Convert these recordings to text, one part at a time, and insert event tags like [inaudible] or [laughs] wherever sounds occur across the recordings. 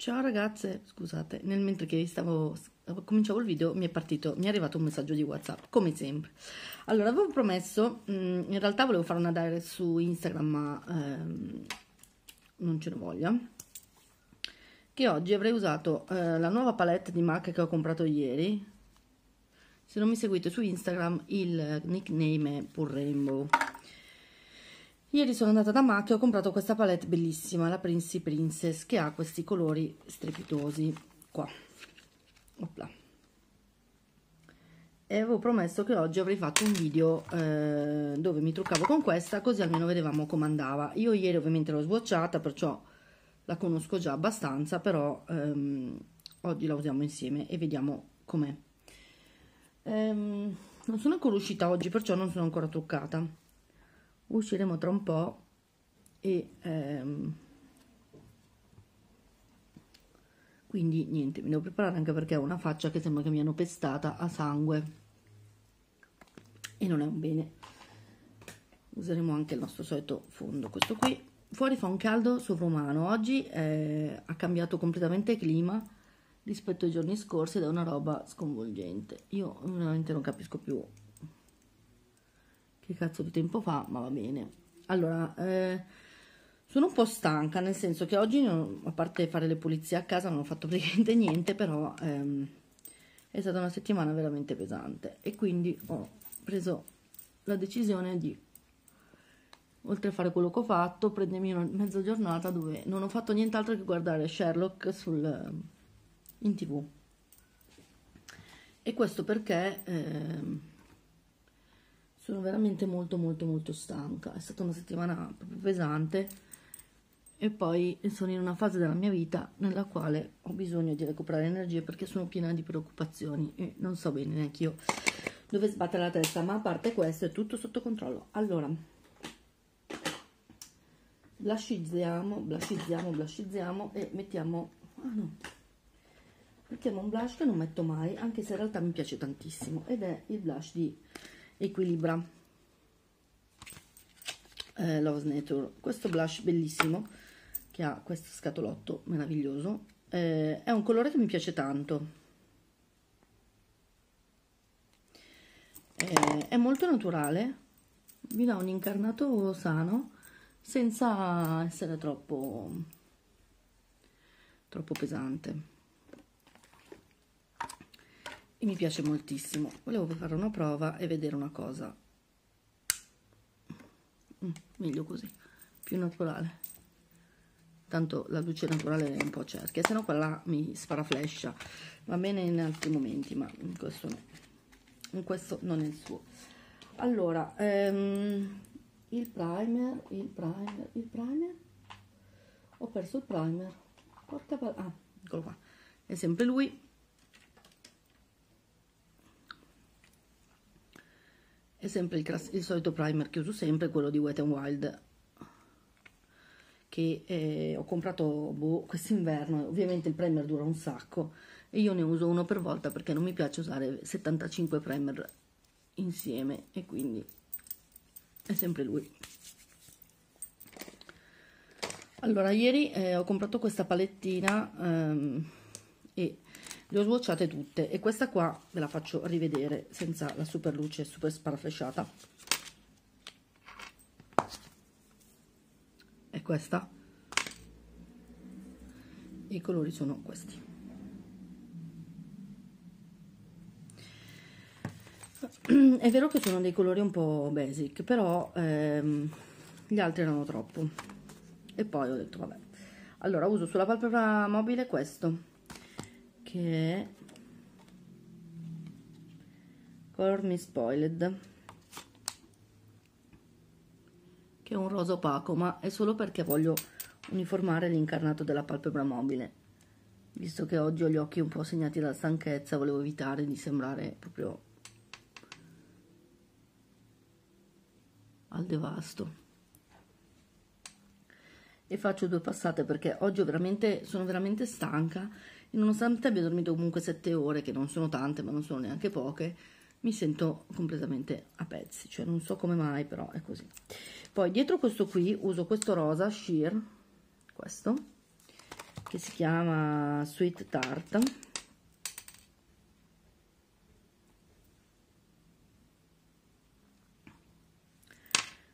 Ciao ragazze, scusate, nel mentre che stavo cominciavo il video mi è partito, mi è arrivato un messaggio di WhatsApp, come sempre. Allora, avevo promesso, mh, mm, in realtà volevo fare una direct su Instagram, ma ehm, non ce ne voglia. Che oggi avrei usato eh, la nuova palette di MAC che ho comprato ieri. Se non mi seguite su Instagram, il nickname è Pur Rainbow. Ieri sono andata da MAC e ho comprato questa palette bellissima, la Prince Princess, che ha questi colori strepitosi qua. Opla. E avevo promesso che oggi avrei fatto un video eh, dove mi truccavo con questa, così almeno vedevamo come andava. Io ieri ovviamente l'ho sbocciata, perciò la conosco già abbastanza, però ehm, oggi la usiamo insieme e vediamo com'è. Ehm, non sono ancora uscita oggi, perciò non sono ancora truccata usciremo tra un po' e ehm, quindi niente, mi devo preparare anche perché ho una faccia che sembra che mi hanno pestata a sangue e non è un bene useremo anche il nostro solito fondo questo qui fuori fa un caldo sovrumano oggi eh, ha cambiato completamente clima rispetto ai giorni scorsi ed è una roba sconvolgente io veramente non capisco più che cazzo di tempo fa, ma va bene. Allora, eh, sono un po' stanca, nel senso che oggi, non, a parte fare le pulizie a casa, non ho fatto [laughs] praticamente niente, però ehm, è stata una settimana veramente pesante e quindi ho preso la decisione di, oltre a fare quello che ho fatto, prendermi una mezza giornata dove non ho fatto nient'altro che guardare Sherlock sul, in tv. E questo perché... Ehm, sono veramente molto molto molto stanca, è stata una settimana proprio pesante e poi sono in una fase della mia vita nella quale ho bisogno di recuperare energie perché sono piena di preoccupazioni e non so bene neanche io dove sbattere la testa, ma a parte questo è tutto sotto controllo. Allora, blushiziamo, blushiziamo, blushiziamo e mettiamo... Ah no, mettiamo un blush che non metto mai, anche se in realtà mi piace tantissimo, ed è il blush di equilibra eh, Love's Nature questo blush bellissimo che ha questo scatolotto meraviglioso eh, è un colore che mi piace tanto eh, è molto naturale mi dà un incarnato sano senza essere troppo troppo pesante e mi piace moltissimo. Volevo fare una prova e vedere una cosa. Mm, meglio così, più naturale. Tanto la luce naturale è un po' cerchia, se no quella mi sparaflescia. Va bene in altri momenti, ma in questo no. In questo non è il suo. Allora, ehm, il primer, il primer, il primer. Ho perso il primer. Porca Ah, eccolo qua. È sempre lui è sempre il, il, solito primer che uso sempre quello di Wet n Wild che eh, ho comprato boh, quest'inverno ovviamente il primer dura un sacco e io ne uso uno per volta perché non mi piace usare 75 primer insieme e quindi è sempre lui allora ieri eh, ho comprato questa palettina ehm, e le ho sbocciate tutte e questa qua ve la faccio rivedere senza la super luce super sparaflesciata è questa i colori sono questi è vero che sono dei colori un po' basic però ehm, gli altri erano troppo e poi ho detto vabbè allora uso sulla palpebra mobile questo che è Color Me Spoiled che è un rosa opaco ma è solo perché voglio uniformare l'incarnato della palpebra mobile visto che oggi ho gli occhi un po' segnati dalla stanchezza volevo evitare di sembrare proprio al devasto e faccio due passate perché oggi veramente, sono veramente stanca nonostante abbia dormito comunque 7 ore, che non sono tante ma non sono neanche poche, mi sento completamente a pezzi, cioè non so come mai però è così. Poi dietro questo qui uso questo rosa sheer, questo, che si chiama Sweet Tart,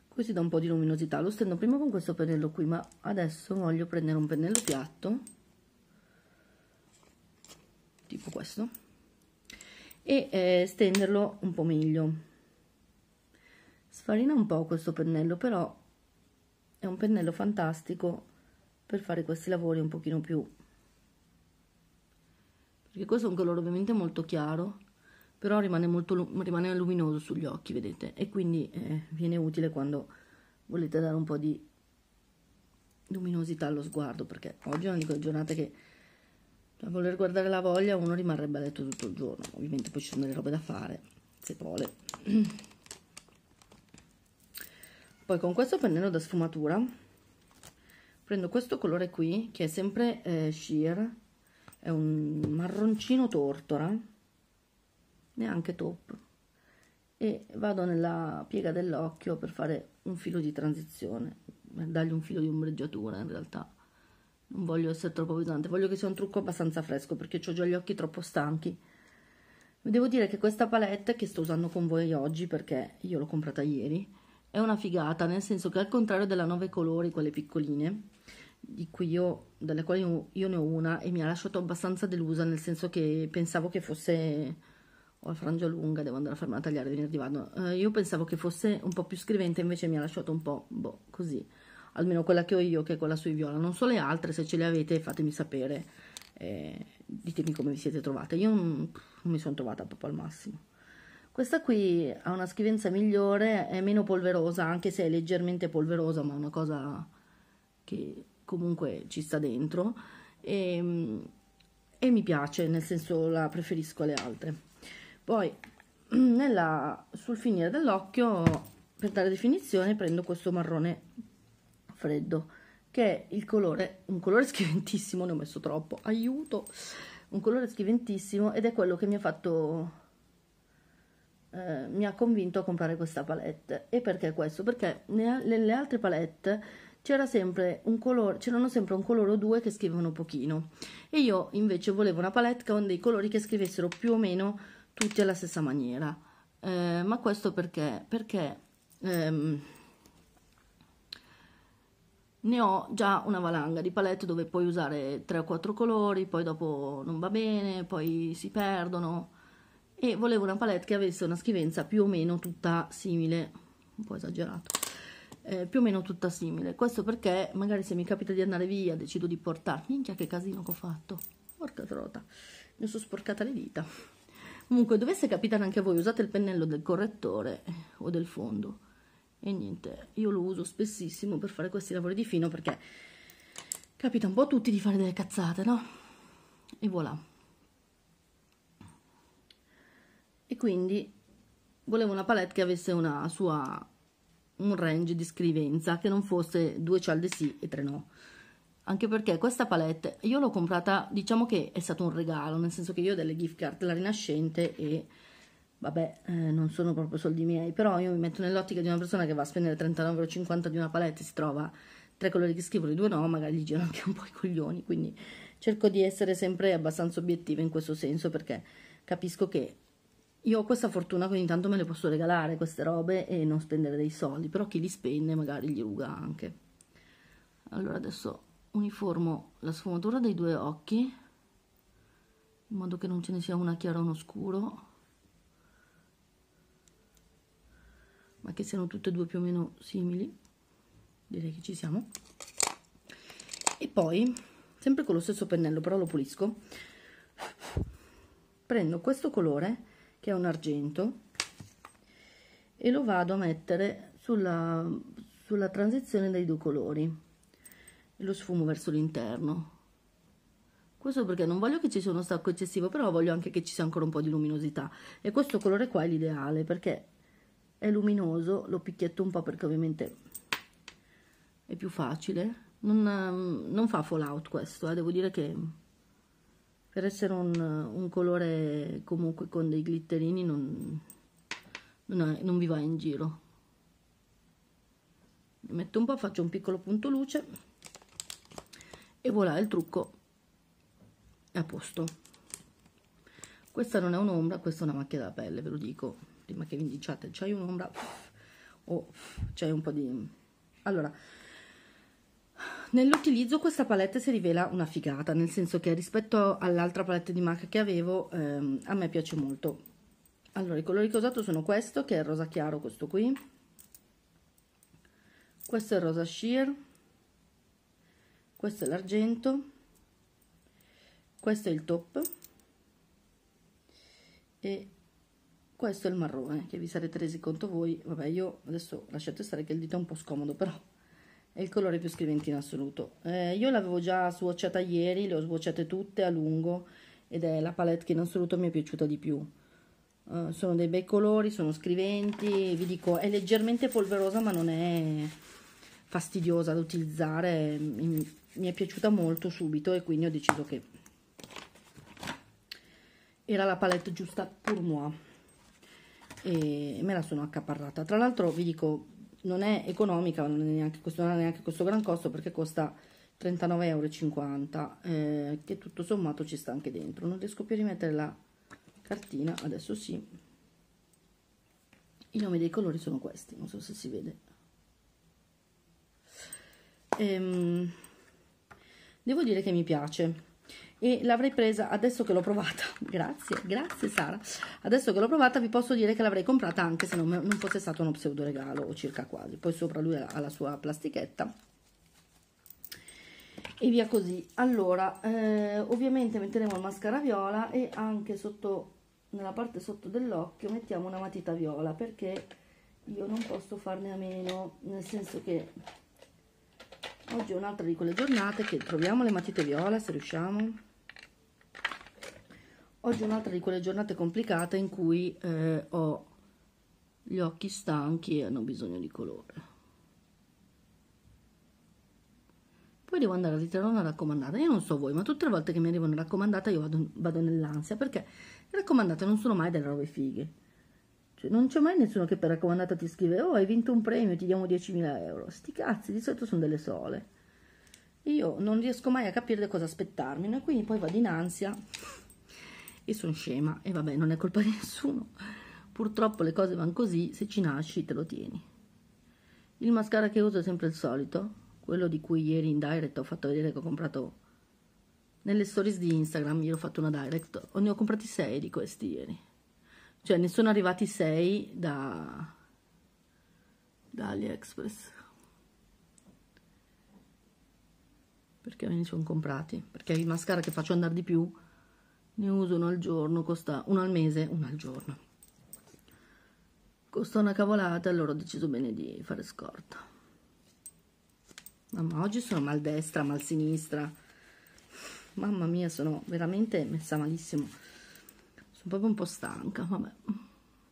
così dà un po' di luminosità lo stendo prima con questo pennello qui ma adesso voglio prendere un pennello piatto tipo questo e eh, stenderlo un po' meglio sfarina un po' questo pennello però è un pennello fantastico per fare questi lavori un pochino più perché questo è un colore ovviamente molto chiaro però rimane molto rimane luminoso sugli occhi vedete e quindi eh, viene utile quando volete dare un po' di luminosità allo sguardo perché oggi è una di quelle giornate che a voler guardare la voglia uno rimarrebbe a letto tutto il giorno ovviamente poi ci sono delle robe da fare se vuole poi con questo pennello da sfumatura prendo questo colore qui che è sempre eh, sheer è un marroncino tortora neanche top e vado nella piega dell'occhio per fare un filo di transizione dargli un filo di ombreggiatura in realtà non voglio essere troppo pesante, voglio che sia un trucco abbastanza fresco perché ho già gli occhi troppo stanchi. Vi devo dire che questa palette che sto usando con voi oggi perché io l'ho comprata ieri, è una figata, nel senso che al contrario della 9 colori, quelle piccoline, di cui io, delle quali io, io ne ho una e mi ha lasciato abbastanza delusa, nel senso che pensavo che fosse... ho la frangia lunga, devo andare a farmela tagliare venerdì vado. Eh, io pensavo che fosse un po' più scrivente, invece mi ha lasciato un po' boh, così almeno quella che ho io che è quella sui viola, non so le altre, se ce le avete fatemi sapere, eh, ditemi come vi siete trovate, io non, non mi sono trovata proprio al massimo. Questa qui ha una scrivenza migliore, è meno polverosa, anche se è leggermente polverosa, ma è una cosa che comunque ci sta dentro e, ehm, e mi piace, nel senso la preferisco alle altre. Poi [clears throat] nella, sul finire dell'occhio per dare definizione prendo questo marrone freddo, che è il colore, un colore [laughs] schiventissimo, ne ho messo troppo, aiuto, un colore schiventissimo ed è quello che mi ha fatto, eh, mi ha convinto a comprare questa palette. E perché questo? Perché nelle altre palette c'era sempre un colore, c'erano sempre un colore o due che scrivevano pochino e io invece volevo una palette con dei colori che scrivessero più o meno tutti alla stessa maniera. Eh, ma questo perché? Perché ehm, ne ho già una valanga di palette dove puoi usare 3 o 4 colori, poi dopo non va bene, poi si perdono e volevo una palette che avesse una scrivenza più o meno tutta simile, un po' esagerato, eh, più o meno tutta simile. Questo perché magari se mi capita di andare via decido di portare, minchia che casino che ho fatto, porca trota, mi sono sporcata le dita. Comunque dovesse capitare anche a voi, usate il pennello del correttore eh, o del fondo e niente io lo uso spessissimo per fare questi lavori di fino perché capita un po' a tutti di fare delle cazzate no? e voilà e quindi volevo una palette che avesse una sua un range di scrivenza che non fosse due cialde sì e tre no anche perché questa palette io l'ho comprata diciamo che è stato un regalo nel senso che io ho delle gift card la rinascente e vabbè, eh, non sono proprio soldi miei, però io mi metto nell'ottica di una persona che va a spendere 39,50 di una palette e si trova tre colori che scrivono, i due no, magari gli girano anche un po' i coglioni, quindi cerco di essere sempre abbastanza obiettiva in questo senso perché capisco che io ho questa fortuna quindi intanto me le posso regalare queste robe e non spendere dei soldi, però chi li spende magari gli ruga anche. Allora adesso uniformo la sfumatura dei due occhi in modo che non ce ne sia una chiara e uno scuro che siano tutte e due più o meno simili direi che ci siamo e poi sempre con lo stesso pennello però lo pulisco prendo questo colore che è un argento e lo vado a mettere sulla, sulla transizione dei due colori e lo sfumo verso l'interno questo perché non voglio che ci sia uno stacco eccessivo però voglio anche che ci sia ancora un po' di luminosità e questo colore qua è l'ideale perché è luminoso lo picchietto un po' perché ovviamente è più facile non, ehm, non fa fallout questo eh. devo dire che per essere un, un colore comunque con dei glitterini non, non, è, non vi va in giro ne metto un po' faccio un piccolo punto luce e voilà il trucco è a posto questa non è un'ombra questa è una macchia da pelle ve lo dico prima che vi diciate c'hai un'ombra o c'hai un po' di... Allora, nell'utilizzo questa palette si rivela una figata, nel senso che rispetto all'altra palette di MAC che avevo, ehm, a me piace molto. Allora, i colori che ho usato sono questo, che è il rosa chiaro, questo qui. Questo è il rosa sheer. Questo è l'argento. Questo è il top. E questo è il marrone che vi sarete resi conto voi vabbè io adesso lasciate stare che il dito è un po' scomodo però è il colore più scrivente in assoluto eh, io l'avevo già swatchata ieri le ho swatchate tutte a lungo ed è la palette che in assoluto mi è piaciuta di più uh, sono dei bei colori, sono scriventi, vi dico è leggermente polverosa ma non è fastidiosa da utilizzare, mi, mi è piaciuta molto subito e quindi ho deciso che era la palette giusta pour moi e me la sono accaparrata. Tra l'altro vi dico, non è economica, non, è neanche, non ha neanche questo gran costo perché costa 39,50 euro, eh, che tutto sommato ci sta anche dentro. Non riesco più a rimettere la cartina, adesso sì. I nomi dei colori sono questi, non so se si vede. Ehm, devo dire che mi piace, e l'avrei presa adesso che l'ho provata [laughs] grazie, grazie Sara adesso che l'ho provata vi posso dire che l'avrei comprata anche se non, non fosse stato uno pseudo regalo o circa quasi, poi sopra lui ha la sua plastichetta e via così allora, eh, ovviamente metteremo la mascara viola e anche sotto nella parte sotto dell'occhio mettiamo una matita viola perché io non posso farne a meno nel senso che oggi è un'altra di quelle giornate che troviamo le matite viola se riusciamo Oggi è un'altra di quelle giornate complicate in cui eh, ho gli occhi stanchi e hanno bisogno di colore. Poi devo andare a ritirare una raccomandata. Io non so voi, ma tutte le volte che mi arriva una raccomandata io vado, vado nell'ansia perché le raccomandate non sono mai delle robe fighe. Cioè, non c'è mai nessuno che per raccomandata ti scrive oh hai vinto un premio, ti diamo 10.000 euro. Sti cazzi, di solito sono delle sole. Io non riesco mai a capire cosa aspettarmi, no? quindi poi vado in ansia io sono scema e vabbè, non è colpa di nessuno. Purtroppo le cose vanno così, se ci nasci te lo tieni. Il mascara che uso è sempre il solito, quello di cui ieri in direct ho fatto vedere che ho comprato nelle stories di Instagram, ieri ho fatto una direct, ne ho comprati 6 di questi ieri. Cioè ne sono arrivati 6 da, da AliExpress. Perché me ne sono comprati? Perché il mascara che faccio andare di più ne uso uno al giorno, costa uno al mese, uno al giorno. Costa una cavolata, allora ho deciso bene di fare scorta. Mamma, oggi sono mal destra, mal sinistra. Mamma mia, sono veramente messa malissimo. Sono proprio un po' stanca, vabbè.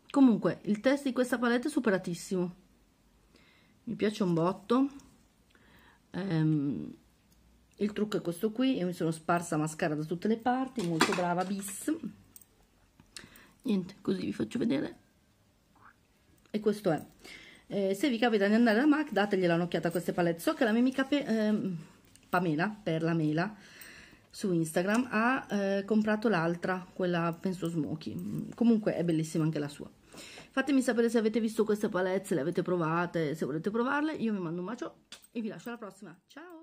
Comunque, il test di questa palette è superatissimo. Mi piace un botto. Ehm il trucco è questo qui io mi sono sparsa mascara da tutte le parti molto brava bis niente così vi faccio vedere e questo è eh, se vi capita di andare da MAC dategliela un'occhiata a queste palette so che la mia pe, ehm, Pamela per la mela su Instagram ha eh, comprato l'altra quella penso smoky comunque è bellissima anche la sua fatemi sapere se avete visto queste palette se le avete provate se volete provarle io vi mando un bacio e vi lascio alla prossima ciao